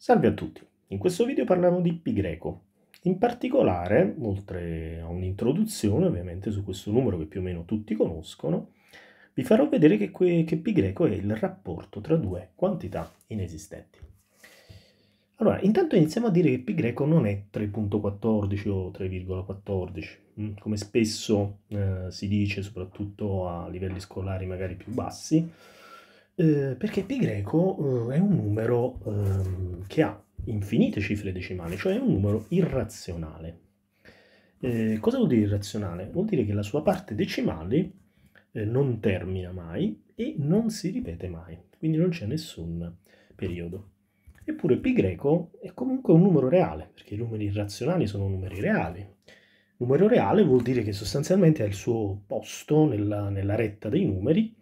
Salve a tutti, in questo video parliamo di pi greco. In particolare, oltre a un'introduzione ovviamente su questo numero che più o meno tutti conoscono, vi farò vedere che, che pi greco è il rapporto tra due quantità inesistenti. Allora, intanto iniziamo a dire che pi greco non è 3.14 o 3,14, mm, come spesso eh, si dice, soprattutto a livelli scolari magari più bassi, eh, perché pi greco eh, è un numero eh, che ha infinite cifre decimali, cioè è un numero irrazionale. Eh, cosa vuol dire irrazionale? Vuol dire che la sua parte decimale eh, non termina mai e non si ripete mai, quindi non c'è nessun periodo. Eppure pi greco è comunque un numero reale, perché i numeri irrazionali sono numeri reali. Numero reale vuol dire che sostanzialmente ha il suo posto nella, nella retta dei numeri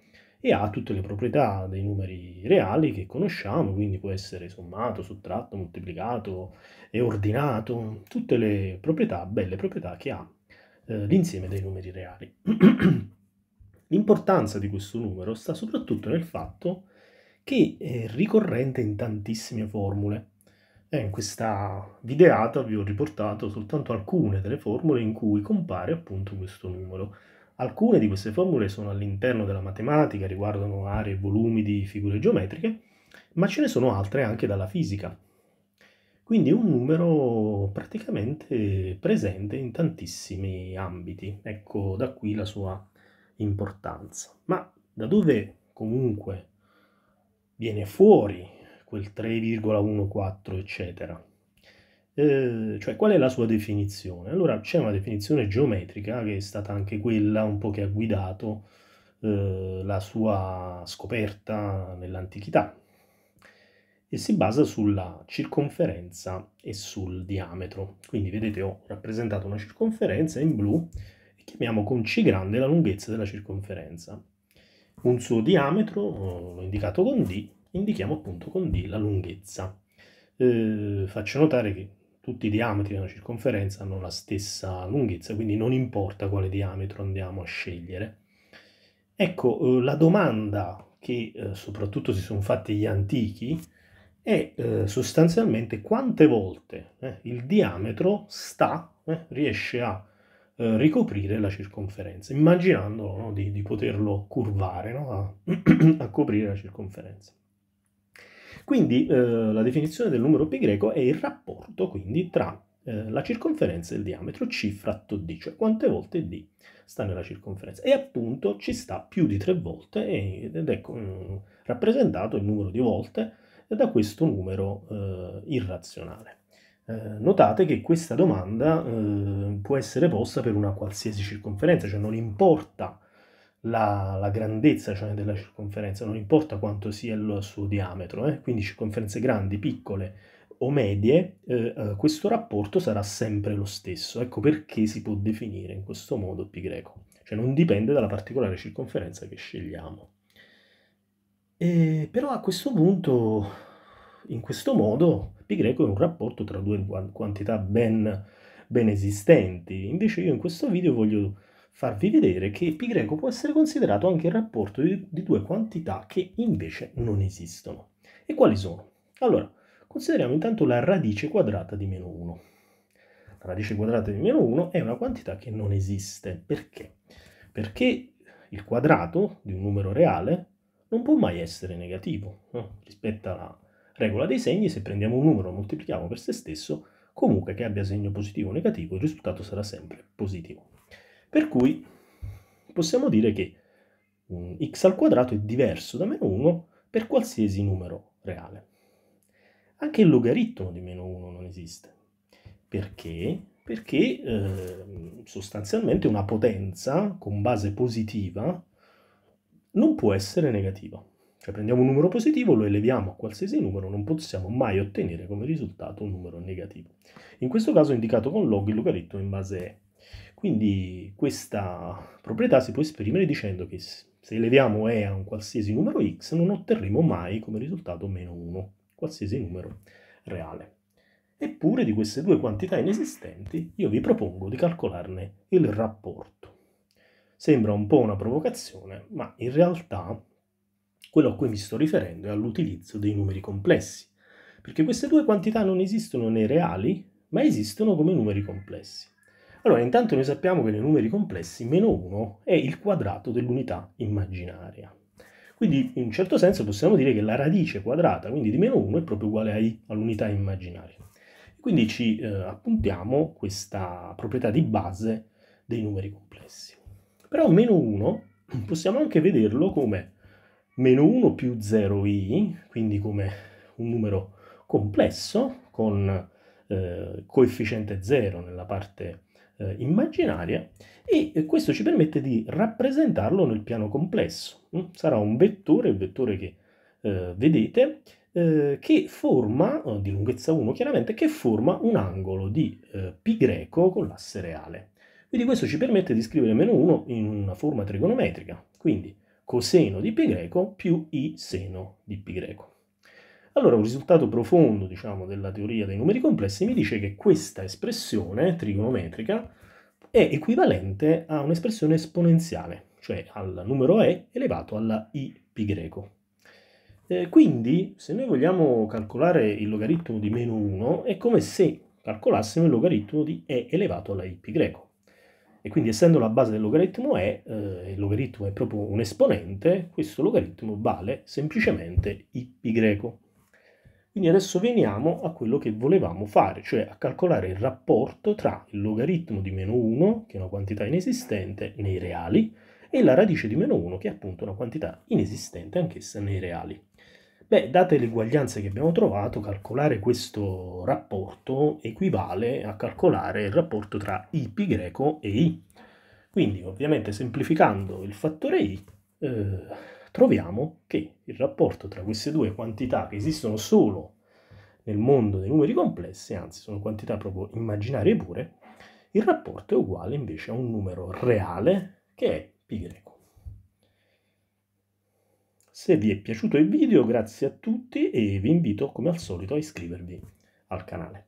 e ha tutte le proprietà dei numeri reali che conosciamo, quindi può essere sommato, sottratto, moltiplicato e ordinato, tutte le proprietà, belle proprietà che ha eh, l'insieme dei numeri reali. L'importanza di questo numero sta soprattutto nel fatto che è ricorrente in tantissime formule. E eh, in questa videata vi ho riportato soltanto alcune delle formule in cui compare appunto questo numero. Alcune di queste formule sono all'interno della matematica, riguardano aree e volumi di figure geometriche, ma ce ne sono altre anche dalla fisica. Quindi è un numero praticamente presente in tantissimi ambiti, ecco da qui la sua importanza. Ma da dove comunque viene fuori quel 3,14 eccetera? Eh, cioè qual è la sua definizione? Allora c'è una definizione geometrica che è stata anche quella un po' che ha guidato eh, la sua scoperta nell'antichità e si basa sulla circonferenza e sul diametro. Quindi vedete ho rappresentato una circonferenza in blu e chiamiamo con C grande la lunghezza della circonferenza. Un suo diametro eh, l'ho indicato con D, indichiamo appunto con D la lunghezza. Eh, faccio notare che tutti i diametri di una circonferenza hanno la stessa lunghezza, quindi non importa quale diametro andiamo a scegliere. Ecco, eh, la domanda che eh, soprattutto si sono fatti gli antichi è eh, sostanzialmente quante volte il diametro sta, riesce a ricoprire la circonferenza, immaginando no, di, di, poterlo curvare no, a, a coprire la circonferenza. Quindi eh, la definizione del numero pi greco è il rapporto quindi tra eh, la circonferenza e il diametro c fratto d, cioè quante volte d sta nella circonferenza. E appunto ci sta più di tre volte ed è ecco, mm, rappresentato il numero di volte da questo numero eh, irrazionale. Eh, notate che questa domanda eh, può essere posta per una qualsiasi circonferenza, cioè non importa la, la grandezza cioè, della circonferenza, non importa quanto sia il suo diametro, eh? quindi circonferenze grandi, piccole o medie, eh, eh questo rapporto sarà sempre lo stesso. Ecco perché si può definire in questo modo π greco, cioè non dipende dalla particolare circonferenza che scegliamo. E, però a questo punto, in questo modo, π greco è un rapporto tra due quantità ben, ben esistenti. Invece io in questo video voglio farvi vedere che π può essere considerato anche il rapporto di, di due quantità che invece non esistono. E quali sono? Allora, consideriamo intanto la radice quadrata di meno 1. La radice quadrata di meno 1 è una quantità che non esiste. Perché? Perché il quadrato di un numero reale non può mai essere negativo. No? Rispetto alla regola dei segni, se prendiamo un numero e lo moltiplichiamo per se stesso, comunque che abbia segno positivo o negativo, il risultato sarà sempre positivo. Per cui possiamo dire che x al quadrato è diverso da meno 1 per qualsiasi numero reale. Anche il logaritmo di meno 1 non esiste. Perché? Perché eh, sostanzialmente una potenza con base positiva non può essere negativa. Cioè prendiamo un numero positivo, lo eleviamo a qualsiasi numero, non possiamo mai ottenere come risultato un numero negativo. In questo caso è indicato con log il logaritmo in base E. Quindi questa proprietà si può esprimere dicendo che se eleviamo e a un qualsiasi numero x non otterremo mai come risultato meno 1, qualsiasi numero reale. Eppure di queste due quantità inesistenti io vi propongo di calcolarne il rapporto. Sembra un po' una provocazione, ma in realtà quello a cui mi sto riferendo è all'utilizzo dei numeri complessi, perché queste due quantità non esistono nei reali, ma esistono come numeri complessi. Allora, intanto noi sappiamo che nei numeri complessi meno 1 è il quadrato dell'unità immaginaria. Quindi in un certo senso possiamo dire che la radice quadrata, quindi di meno 1, è proprio uguale a i, all'unità immaginaria. Quindi ci eh, appuntiamo questa proprietà di base dei numeri complessi. Però meno 1 possiamo anche vederlo come meno 1 più 0i, quindi come un numero complesso con eh, coefficiente 0 nella parte complessa, eh, immaginaria e eh, questo ci permette di rappresentarlo nel piano complesso. Mm? Sarà un vettore, il vettore che eh, vedete, eh, che forma, eh, di lunghezza 1 chiaramente, che forma un angolo di π greco con l'asse reale. Quindi questo ci permette di scrivere meno 1 in una forma trigonometrica, quindi coseno di π greco più i seno di π greco. Allora un risultato profondo diciamo, della teoria dei numeri complessi mi dice che questa espressione trigonometrica è equivalente a un'espressione esponenziale, cioè al numero e elevato alla ip greco. Eh, quindi se noi vogliamo calcolare il logaritmo di meno 1 è come se calcolassimo il logaritmo di e elevato alla y greco. E quindi essendo la base del logaritmo e, eh, il logaritmo è proprio un esponente, questo logaritmo vale semplicemente y greco. Quindi adesso veniamo a quello che volevamo fare, cioè a calcolare il rapporto tra il logaritmo di meno 1, che è una quantità inesistente, nei reali, e la radice di meno 1, che è appunto una quantità inesistente anch'essa nei reali. Beh, date le uguaglianze che abbiamo trovato, calcolare questo rapporto equivale a calcolare il rapporto tra y e i. Quindi, ovviamente, semplificando il fattore i, eh, troviamo che il rapporto tra queste due quantità che esistono solo nel mondo dei numeri complessi, anzi sono quantità proprio immaginarie pure, il rapporto è uguale invece a un numero reale che è π. Se vi è piaciuto il video grazie a tutti e vi invito come al solito a iscrivervi al canale.